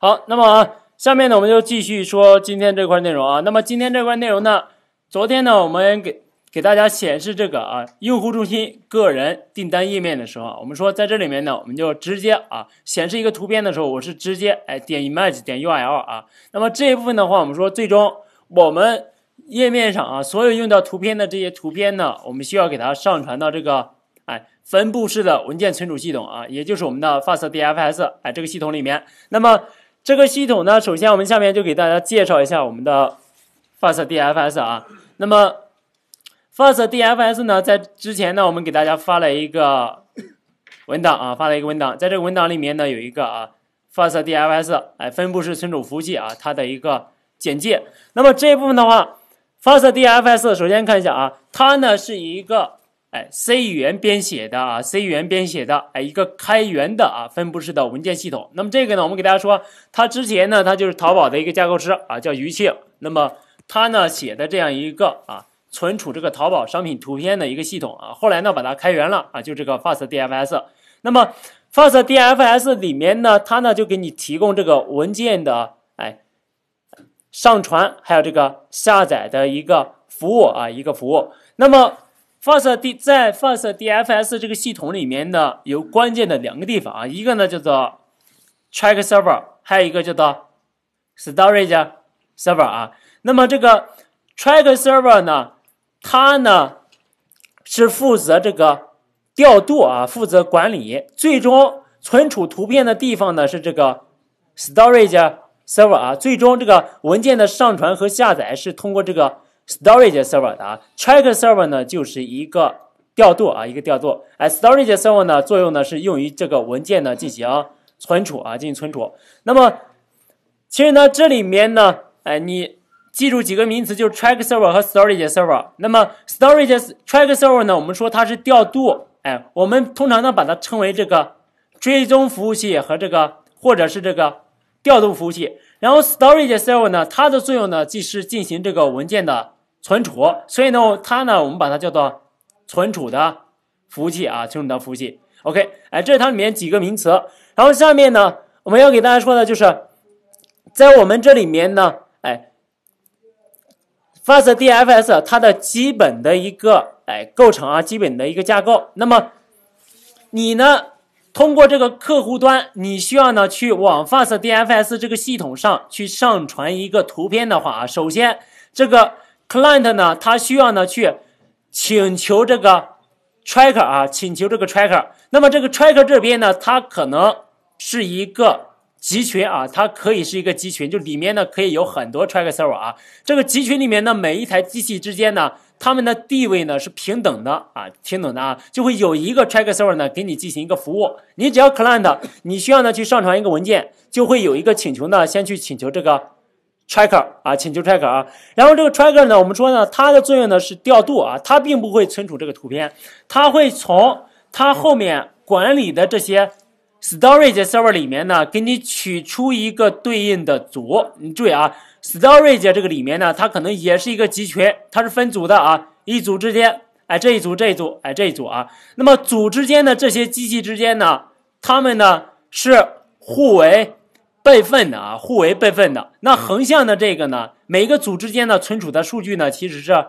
好，那么下面呢，我们就继续说今天这块内容啊。那么今天这块内容呢，昨天呢，我们给给大家显示这个啊，用户中心个人订单页面的时候，我们说在这里面呢，我们就直接啊，显示一个图片的时候，我是直接哎点 image 点 u r l 啊。那么这一部分的话，我们说最终我们页面上啊，所有用到图片的这些图片呢，我们需要给它上传到这个哎分布式的文件存储系统啊，也就是我们的 fast d f s 哎这个系统里面。那么这个系统呢，首先我们下面就给大家介绍一下我们的 Fast DFS 啊。那么 Fast DFS 呢，在之前呢，我们给大家发了一个文档啊，发了一个文档。在这个文档里面呢，有一个啊 Fast DFS，哎，分布式存储服务器啊，它的一个简介。那么这一部分的话，Fast DFS，首先看一下啊，它呢是一个。哎，C 语言编写的啊，C 语言编写的哎，一个开源的啊，分布式的文件系统。那么这个呢，我们给大家说，它之前呢，它就是淘宝的一个架构师啊，叫余庆。那么他呢写的这样一个啊，存储这个淘宝商品图片的一个系统啊，后来呢把它开源了啊，就这个 FastDFS。那么 FastDFS 里面呢，它呢就给你提供这个文件的哎上传，还有这个下载的一个服务啊，一个服务。那么 f r s t D 在 f r s t DFS 这个系统里面呢，有关键的两个地方啊，一个呢叫做 Track Server，还有一个叫做 Storage Server 啊。那么这个 Track Server 呢，它呢是负责这个调度啊，负责管理。最终存储图片的地方呢是这个 Storage Server 啊。最终这个文件的上传和下载是通过这个。Storage server 的啊，track server 呢就是一个调度啊，一个调度。哎，storage server 呢作用呢是用于这个文件呢进行存储啊，进行存储。那么其实呢这里面呢，哎，你记住几个名词就是 track server 和 storage server。那么 storage track server 呢，我们说它是调度，哎，我们通常呢把它称为这个追踪服务器和这个或者是这个调度服务器。然后 storage server 呢，它的作用呢既是进行这个文件的。存储，所以呢，它呢，我们把它叫做存储的服务器啊，存储的服务器。OK，哎，这是它里面几个名词。然后下面呢，我们要给大家说的，就是在我们这里面呢，哎，Fast DFS 它的基本的一个哎构成啊，基本的一个架构。那么你呢，通过这个客户端，你需要呢去往 Fast DFS 这个系统上去上传一个图片的话啊，首先这个。Client 呢，它需要呢去请求这个 tracker 啊，请求这个 tracker。那么这个 tracker 这边呢，它可能是一个集群啊，它可以是一个集群，就里面呢可以有很多 tracker server 啊。这个集群里面的每一台机器之间呢，它们的地位呢是平等的啊，平等的啊，就会有一个 tracker server 呢给你进行一个服务。你只要 client，你需要呢去上传一个文件，就会有一个请求呢先去请求这个。tracker 啊，请求 tracker 啊，然后这个 tracker 呢，我们说呢，它的作用呢是调度啊，它并不会存储这个图片，它会从它后面管理的这些 storage server 里面呢，给你取出一个对应的组。你注意啊，storage 这个里面呢，它可能也是一个集群，它是分组的啊，一组之间，哎这一组这一组，哎这一组啊，那么组之间的这些机器之间呢，它们呢是互为。备份的啊，互为备份的。那横向的这个呢，每个组之间的存储的数据呢，其实是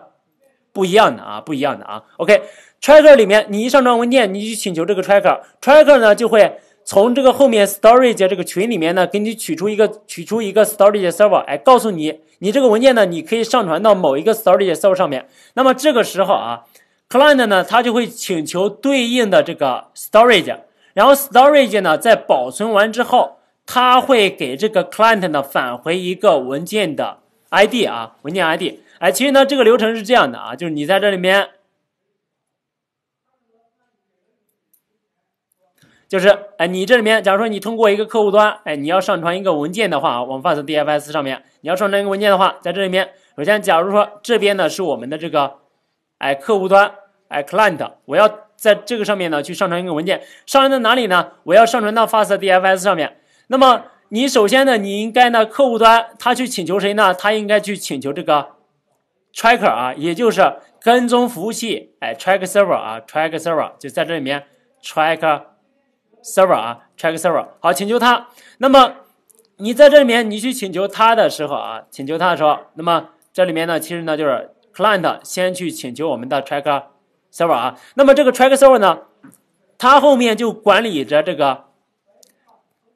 不一样的啊，不一样的啊。OK，tracker 里面，你一上传文件，你去请求这个 tracker，tracker 呢就会从这个后面 storage 这个群里面呢，给你取出一个取出一个 storage server，哎，告诉你你这个文件呢，你可以上传到某一个 storage server 上面。那么这个时候啊，client 呢，它就会请求对应的这个 storage，然后 storage 呢，在保存完之后。它会给这个 client 呢返回一个文件的 ID 啊，文件 ID。哎，其实呢，这个流程是这样的啊，就是你在这里面，就是哎，你这里面，假如说你通过一个客户端，哎，你要上传一个文件的话啊，往 Fast DFS 上面，你要上传一个文件的话，在这里面，首先假如说这边呢是我们的这个，哎，客户端，哎，client，我要在这个上面呢去上传一个文件，上传到哪里呢？我要上传到 Fast DFS 上面。那么你首先呢，你应该呢，客户端他去请求谁呢？他应该去请求这个 tracker 啊，也就是跟踪服务器，哎，track server 啊，track server 就在这里面，track server 啊，track server 好，请求它。那么你在这里面，你去请求它的时候啊，请求它的时候，那么这里面呢，其实呢就是 client 先去请求我们的 track server 啊，那么这个 track server 呢，它后面就管理着这个。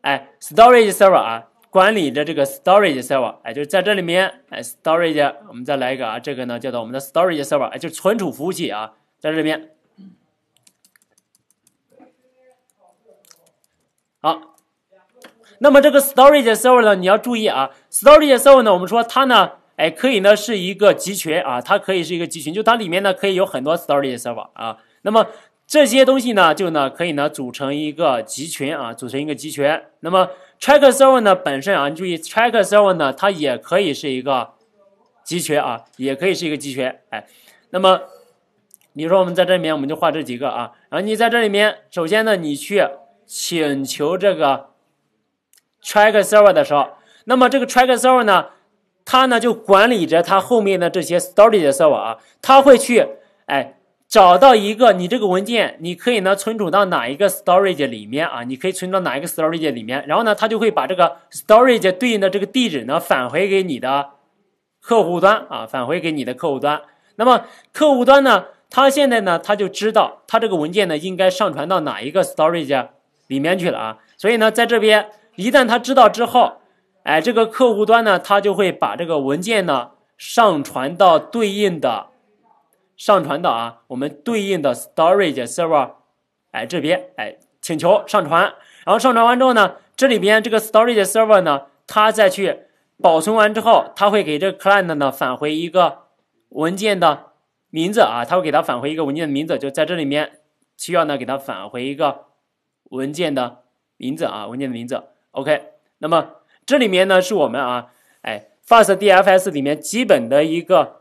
哎，storage server 啊，管理的这个 storage server，哎，就是在这里面。哎，storage，我们再来一个啊，这个呢叫做我们的 storage server，哎，就是存储服务器啊，在这边。好，那么这个 storage server 呢，你要注意啊，storage server 呢，我们说它呢，哎，可以呢是一个集群啊，它可以是一个集群，就它里面呢可以有很多 storage server 啊，那么。这些东西呢，就呢可以呢组成一个集群啊，组成一个集群。那么 tracker server 呢本身啊，你注意 tracker server 呢，它也可以是一个集群啊，也可以是一个集群。哎，那么你说我们在这里面，我们就画这几个啊。然后你在这里面，首先呢，你去请求这个 tracker server 的时候，那么这个 tracker server 呢，它呢就管理着它后面的这些 storage server 啊，它会去哎。找到一个你这个文件，你可以呢存储到哪一个 storage 里面啊？你可以存到哪一个 storage 里面，然后呢，它就会把这个 storage 对应的这个地址呢返回给你的客户端啊，返回给你的客户端。那么客户端呢，它现在呢，它就知道它这个文件呢应该上传到哪一个 storage 里面去了啊。所以呢，在这边一旦它知道之后，哎，这个客户端呢，它就会把这个文件呢上传到对应的。上传到啊，我们对应的 storage server，哎这边哎请求上传，然后上传完之后呢，这里边这个 storage server 呢，它再去保存完之后，它会给这个 client 呢返回一个文件的名字啊，它会给它返回一个文件的名字，就在这里面需要呢给它返回一个文件的名字啊，文件的名字。OK，那么这里面呢是我们啊，哎 fast DFS 里面基本的一个。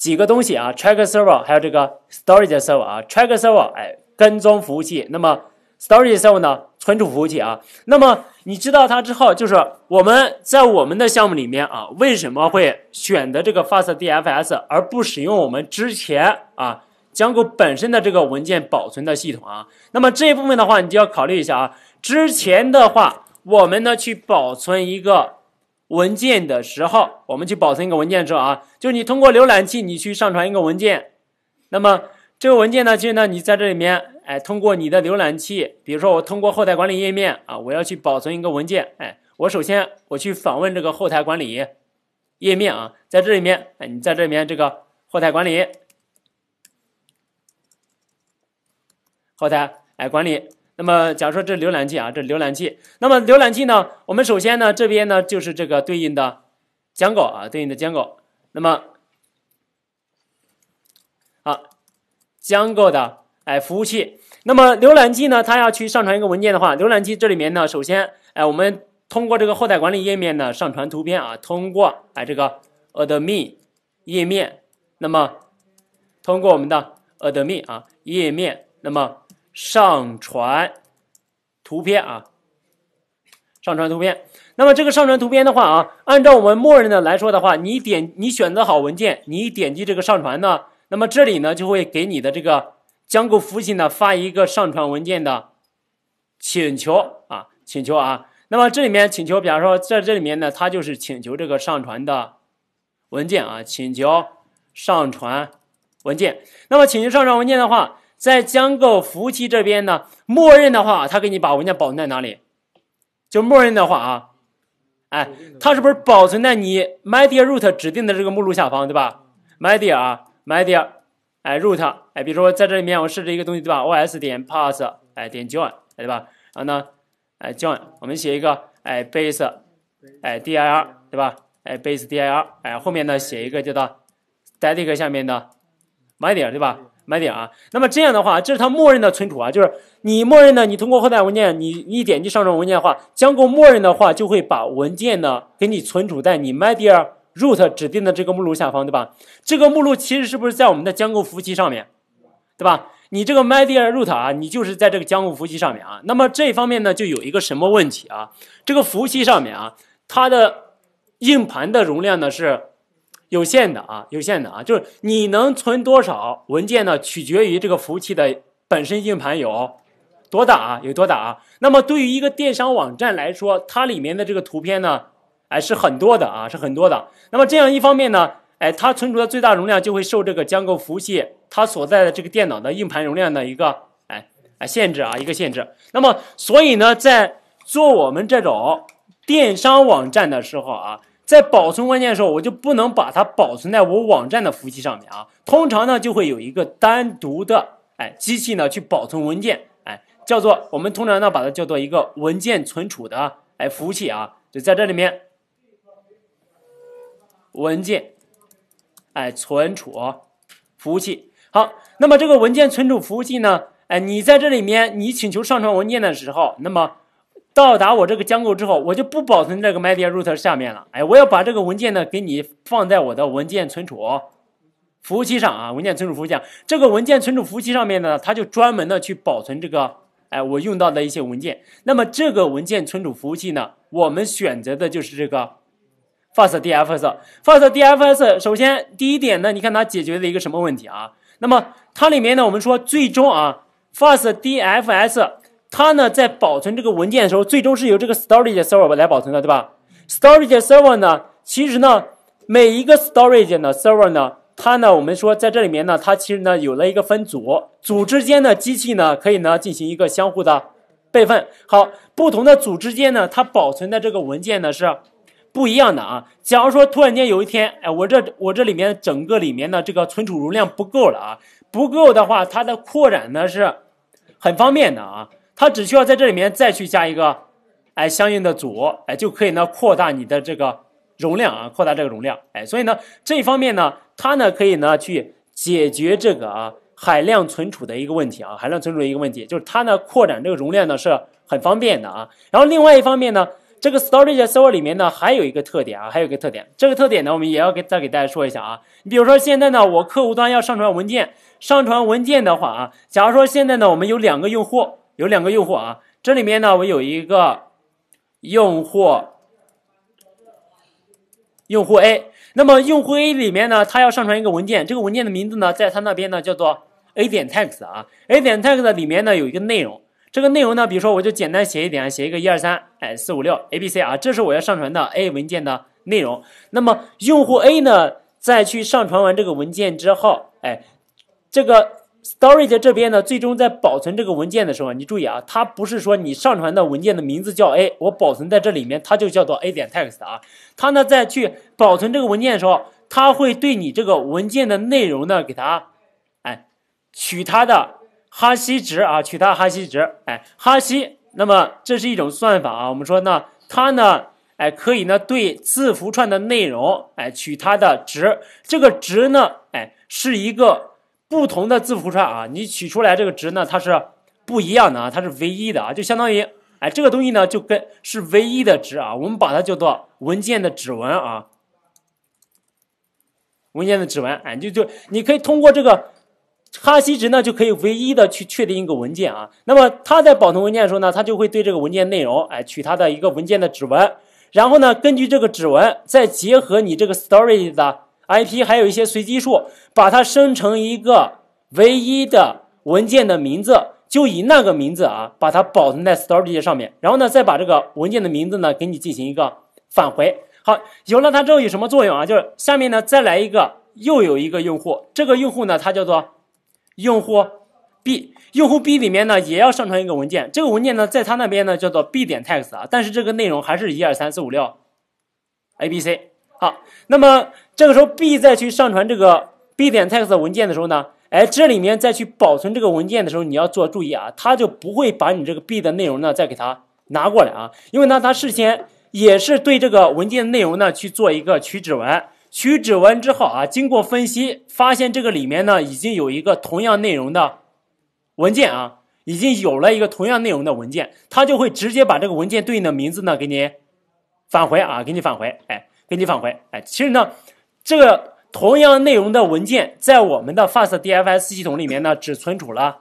几个东西啊，track server 还有这个 storage server 啊，track server 哎跟踪服务器，那么 storage server 呢存储服务器啊，那么你知道它之后，就是我们在我们的项目里面啊，为什么会选择这个 fast dfs 而不使用我们之前啊将过本身的这个文件保存的系统啊？那么这一部分的话，你就要考虑一下啊，之前的话，我们呢去保存一个。文件的时候，我们去保存一个文件之后啊，就你通过浏览器你去上传一个文件，那么这个文件呢，就是呢你在这里面，哎，通过你的浏览器，比如说我通过后台管理页面啊，我要去保存一个文件，哎，我首先我去访问这个后台管理页面啊，在这里面，哎，你在这里面这个后台管理，后台哎管理。那么，假如说这浏览器啊，这浏览器，那么浏览器呢，我们首先呢，这边呢就是这个对应的 Django 啊，对应的 Django，那么啊 Django 的哎服务器，那么浏览器呢，它要去上传一个文件的话，浏览器这里面呢，首先哎，我们通过这个后台管理页面呢上传图片啊，通过哎这个 Admin 页面，那么通过我们的 Admin 啊页面，那么。上传图片啊，上传图片。那么这个上传图片的话啊，按照我们默认的来说的话，你点你选择好文件，你点击这个上传呢，那么这里呢就会给你的这个将购服务器呢发一个上传文件的请求啊，请求啊。那么这里面请求，比方说在这里面呢，它就是请求这个上传的文件啊，请求上传文件。那么请求上传文件的话。在江构服务器这边呢，默认的话，它给你把文件保存在哪里？就默认的话啊，哎，它是不是保存在你 media root 指定的这个目录下方，对吧？media 啊，media 哎 root 哎，比如说在这里面我设置一个东西，对吧？os 点 p a s s 哎点 join 对吧？然后呢，哎 join 我们写一个哎 base 哎 dir 对吧？哎 base dir 哎后面呢写一个叫做 static 下面的 media 对吧？买点啊，那么这样的话，这是它默认的存储啊，就是你默认的，你通过后台文件，你你点击上传文件的话，将够默认的话就会把文件呢给你存储在你 media root 指定的这个目录下方，对吧？这个目录其实是不是在我们的江够服务器上面，对吧？你这个 media root 啊，你就是在这个江购服务器上面啊。那么这方面呢，就有一个什么问题啊？这个服务器上面啊，它的硬盘的容量呢是？有限的啊，有限的啊，就是你能存多少文件呢？取决于这个服务器的本身硬盘有多大啊，有多大啊。那么对于一个电商网站来说，它里面的这个图片呢，哎是很多的啊，是很多的。那么这样一方面呢，哎，它存储的最大容量就会受这个江购服务器它所在的这个电脑的硬盘容量的一个哎哎限制啊，一个限制。那么所以呢，在做我们这种电商网站的时候啊。在保存文件的时候，我就不能把它保存在我网站的服务器上面啊。通常呢，就会有一个单独的哎机器呢去保存文件，哎，叫做我们通常呢把它叫做一个文件存储的哎服务器啊。就在这里面，文件哎存储服务器。好，那么这个文件存储服务器呢，哎，你在这里面你请求上传文件的时候，那么。到达我这个浆构之后，我就不保存这个 media root 下面了。哎，我要把这个文件呢给你放在我的文件存储服务器上啊。文件存储服务器，上。这个文件存储服务器上面呢，它就专门的去保存这个，哎，我用到的一些文件。那么这个文件存储服务器呢，我们选择的就是这个 fast dfs fast dfs。首先第一点呢，你看它解决了一个什么问题啊？那么它里面呢，我们说最终啊，fast dfs。它呢，在保存这个文件的时候，最终是由这个 storage server 来保存的，对吧？storage server 呢，其实呢，每一个 storage 的 server 呢，它呢，我们说在这里面呢，它其实呢有了一个分组，组之间的机器呢，可以呢进行一个相互的备份。好，不同的组之间呢，它保存的这个文件呢是不一样的啊。假如说突然间有一天，哎，我这我这里面整个里面的这个存储容量不够了啊，不够的话，它的扩展呢是很方便的啊。它只需要在这里面再去加一个，哎，相应的组，哎，就可以呢扩大你的这个容量啊，扩大这个容量，哎，所以呢这一方面呢，它呢可以呢去解决这个啊海量存储的一个问题啊，海量存储的一个问题，就是它呢扩展这个容量呢是很方便的啊。然后另外一方面呢，这个 storage server 里面呢还有一个特点啊，还有一个特点，这个特点呢我们也要给再给大家说一下啊。你比如说现在呢我客户端要上传文件，上传文件的话啊，假如说现在呢我们有两个用户。有两个用户啊，这里面呢，我有一个用户，用户 A。那么用户 A 里面呢，他要上传一个文件，这个文件的名字呢，在他那边呢叫做 A 点 txt e 啊。A 点 txt e 里面呢有一个内容，这个内容呢，比如说我就简单写一点，写一个一二三，哎，四五六，A B C 啊，这是我要上传的 A 文件的内容。那么用户 A 呢，再去上传完这个文件之后，哎，这个。Storage 这边呢，最终在保存这个文件的时候，你注意啊，它不是说你上传的文件的名字叫 A，我保存在这里面，它就叫做 A 点 txt e 啊。它呢，在去保存这个文件的时候，它会对你这个文件的内容呢，给它，哎，取它的哈希值啊，取它的哈希值，哎，哈希。那么这是一种算法啊，我们说呢，它呢，哎，可以呢对字符串的内容，哎，取它的值，这个值呢，哎，是一个。不同的字符串啊，你取出来这个值呢，它是不一样的啊，它是唯一的啊，就相当于，哎，这个东西呢，就跟是唯一的值啊，我们把它叫做文件的指纹啊，文件的指纹，哎，就就你可以通过这个哈希值呢，就可以唯一的去确定一个文件啊。那么它在保存文件的时候呢，它就会对这个文件内容，哎，取它的一个文件的指纹，然后呢，根据这个指纹，再结合你这个 s t o r y 的。I P 还有一些随机数，把它生成一个唯一的文件的名字，就以那个名字啊，把它保存在 storage 上面。然后呢，再把这个文件的名字呢，给你进行一个返回。好，有了它之后有什么作用啊？就是下面呢再来一个又有一个用户，这个用户呢，它叫做用户 B，用户 B 里面呢也要上传一个文件，这个文件呢在它那边呢叫做 B 点 txt 啊，但是这个内容还是一二三四五六 A B C 好，那么。这个时候，B 再去上传这个 B 点 txt e 文件的时候呢，哎，这里面再去保存这个文件的时候，你要做注意啊，它就不会把你这个 B 的内容呢再给它拿过来啊，因为呢，它事先也是对这个文件内容呢去做一个取指纹，取指纹之后啊，经过分析发现这个里面呢已经有一个同样内容的文件啊，已经有了一个同样内容的文件，它就会直接把这个文件对应的名字呢给你返回啊，给你返回，哎，给你返回，哎，其实呢。这个同样内容的文件，在我们的 Fast DFS 系统里面呢，只存储了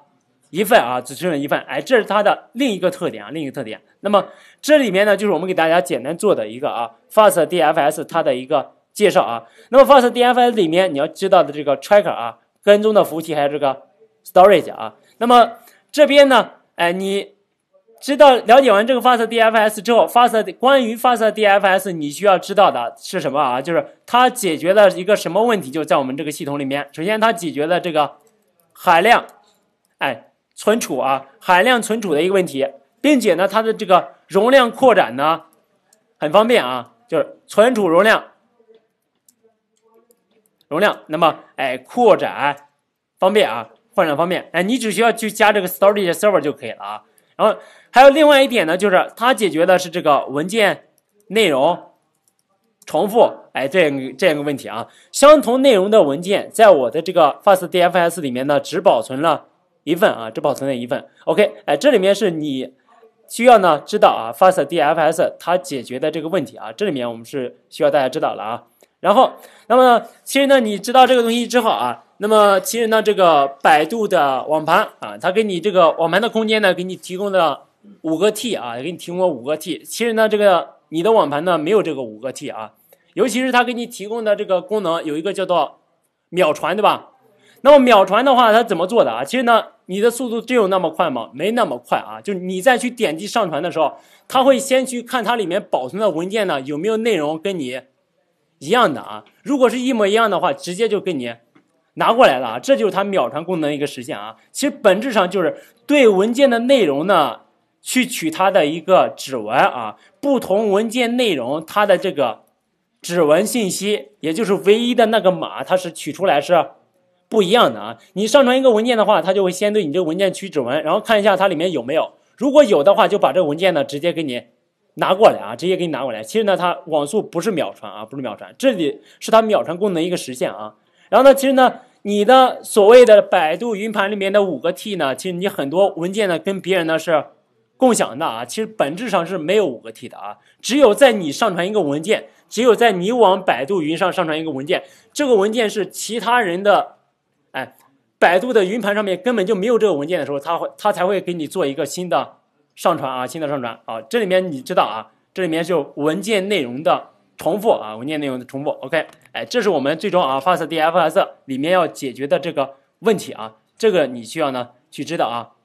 一份啊，只存储了一份。哎，这是它的另一个特点啊，另一个特点。那么这里面呢，就是我们给大家简单做的一个啊，Fast DFS 它的一个介绍啊。那么 Fast DFS 里面你要知道的这个 tracker 啊，跟踪的服务器还有这个 storage 啊。那么这边呢，哎你。知道了解完这个 Fast DFS 之后，Fast 关于 Fast DFS 你需要知道的是什么啊？就是它解决了一个什么问题？就在我们这个系统里面，首先它解决了这个海量，哎，存储啊，海量存储的一个问题，并且呢，它的这个容量扩展呢很方便啊，就是存储容量，容量，那么哎，扩展方便啊，扩展方便，哎，你只需要去加这个 Storage Server 就可以了啊。然后还有另外一点呢，就是它解决的是这个文件内容重复，哎，这样这样一个问题啊。相同内容的文件，在我的这个 FastDFS 里面呢，只保存了一份啊，只保存了一份。OK，哎，这里面是你需要呢知道啊，FastDFS 它解决的这个问题啊，这里面我们是需要大家知道了啊。然后，那么其实呢，你知道这个东西之后啊。那么其实呢，这个百度的网盘啊，它给你这个网盘的空间呢，给你提供了五个 T 啊，给你提供了五个 T。其实呢，这个你的网盘呢没有这个五个 T 啊，尤其是它给你提供的这个功能有一个叫做秒传，对吧？那么秒传的话，它怎么做的啊？其实呢，你的速度真有那么快吗？没那么快啊，就是你再去点击上传的时候，它会先去看它里面保存的文件呢有没有内容跟你一样的啊，如果是一模一样的话，直接就跟你。拿过来了啊，这就是它秒传功能一个实现啊。其实本质上就是对文件的内容呢，去取它的一个指纹啊。不同文件内容它的这个指纹信息，也就是唯一的那个码，它是取出来是不一样的啊。你上传一个文件的话，它就会先对你这个文件取指纹，然后看一下它里面有没有。如果有的话，就把这个文件呢直接给你拿过来啊，直接给你拿过来。其实呢，它网速不是秒传啊，不是秒传，这里是它秒传功能一个实现啊。然后呢，其实呢。你的所谓的百度云盘里面的五个 T 呢，其实你很多文件呢跟别人呢是共享的啊，其实本质上是没有五个 T 的啊，只有在你上传一个文件，只有在你往百度云上上传一个文件，这个文件是其他人的，哎，百度的云盘上面根本就没有这个文件的时候，它会它才会给你做一个新的上传啊，新的上传啊，这里面你知道啊，这里面是有文件内容的。重复啊，文件内容的重复，OK，哎，这是我们最终啊，FastDFS 里面要解决的这个问题啊，这个你需要呢去知道啊。